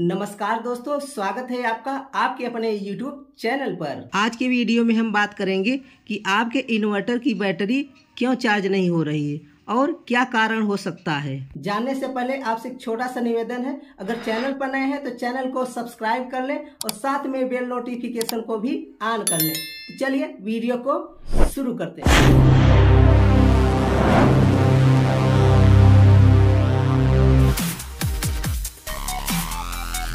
नमस्कार दोस्तों स्वागत है आपका आपके अपने YouTube चैनल पर आज के वीडियो में हम बात करेंगे कि आपके इन्वर्टर की बैटरी क्यों चार्ज नहीं हो रही है और क्या कारण हो सकता है जानने से पहले आपसे एक छोटा सा निवेदन है अगर चैनल पर नए हैं तो चैनल को सब्सक्राइब कर लें और साथ में बेल नोटिफिकेशन को भी ऑन कर लें तो चलिए वीडियो को शुरू करते हैं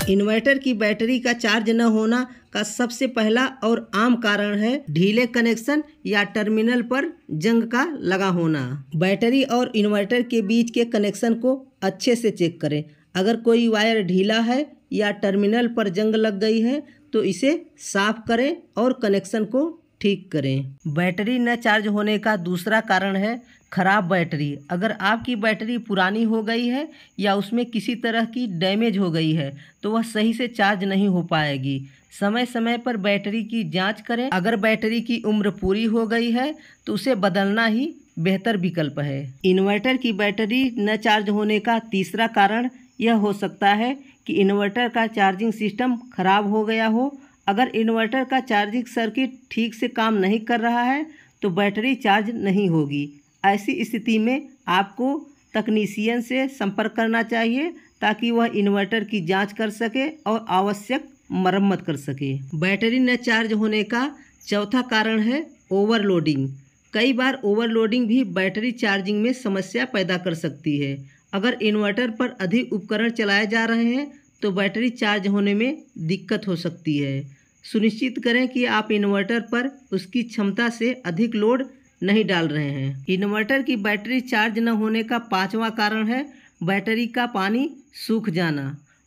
इन्वर्टर की बैटरी का चार्ज न होना का सबसे पहला और आम कारण है ढीले कनेक्शन या टर्मिनल पर जंग का लगा होना बैटरी और इन्वर्टर के बीच के कनेक्शन को अच्छे से चेक करें अगर कोई वायर ढीला है या टर्मिनल पर जंग लग गई है तो इसे साफ करें और कनेक्शन को ठीक करें बैटरी न चार्ज होने का दूसरा कारण है ख़राब बैटरी अगर आपकी बैटरी पुरानी हो गई है या उसमें किसी तरह की डैमेज हो गई है तो वह सही से चार्ज नहीं हो पाएगी समय समय पर बैटरी की जांच करें अगर बैटरी की उम्र पूरी हो गई है तो उसे बदलना ही बेहतर विकल्प है इन्वर्टर की बैटरी न चार्ज होने का तीसरा कारण यह हो सकता है कि इन्वर्टर का चार्जिंग सिस्टम खराब हो गया हो अगर इन्वर्टर का चार्जिंग सर्किट ठीक से काम नहीं कर रहा है तो बैटरी चार्ज नहीं होगी ऐसी स्थिति में आपको तकनीशियन से संपर्क करना चाहिए ताकि वह इन्वर्टर की जांच कर सके और आवश्यक मरम्मत कर सके बैटरी न चार्ज होने का चौथा कारण है ओवरलोडिंग कई बार ओवरलोडिंग भी बैटरी चार्जिंग में समस्या पैदा कर सकती है अगर इन्वर्टर पर अधिक उपकरण चलाए जा रहे हैं तो बैटरी चार्ज होने में दिक्कत हो सकती है सुनिश्चित करें कि आप इन्वर्टर पर उसकी क्षमता से अधिक लोड नहीं डाल रहे हैं इन्वर्टर की बैटरी चार्ज न होने का पाँचवा कारण है बैटरी का पानी सूख जाना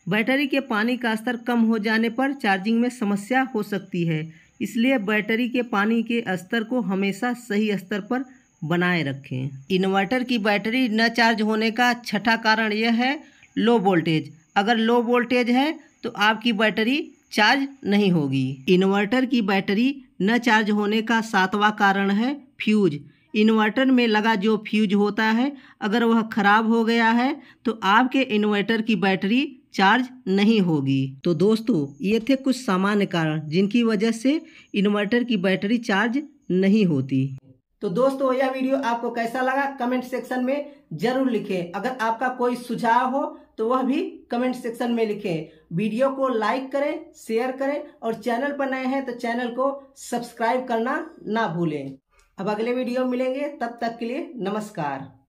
बैटरी के पानी का स्तर कम हो जाने पर चार्जिंग में समस्या हो सकती है इसलिए बैटरी के पानी के स्तर को हमेशा सही स्तर पर बनाए रखें इन्वर्टर की बैटरी न चार्ज होने का छठा कारण यह है लो वोल्टेज अगर लो वोल्टेज है तो आपकी बैटरी चार्ज नहीं होगी इन्वर्टर की बैटरी न चार्ज होने का सातवां कारण है फ्यूज इन्वर्टर में लगा जो फ्यूज होता है अगर वह खराब हो गया है तो आपके इन्वर्टर की बैटरी चार्ज नहीं होगी तो दोस्तों ये थे कुछ सामान्य कारण जिनकी वजह से इन्वर्टर की बैटरी चार्ज नहीं होती तो दोस्तों यह वीडियो आपको कैसा लगा कमेंट सेक्शन में जरूर लिखें अगर आपका कोई सुझाव हो तो वह भी कमेंट सेक्शन में लिखें वीडियो को लाइक करें शेयर करें और चैनल पर नए हैं तो चैनल को सब्सक्राइब करना ना भूलें अब अगले वीडियो मिलेंगे तब तक के लिए नमस्कार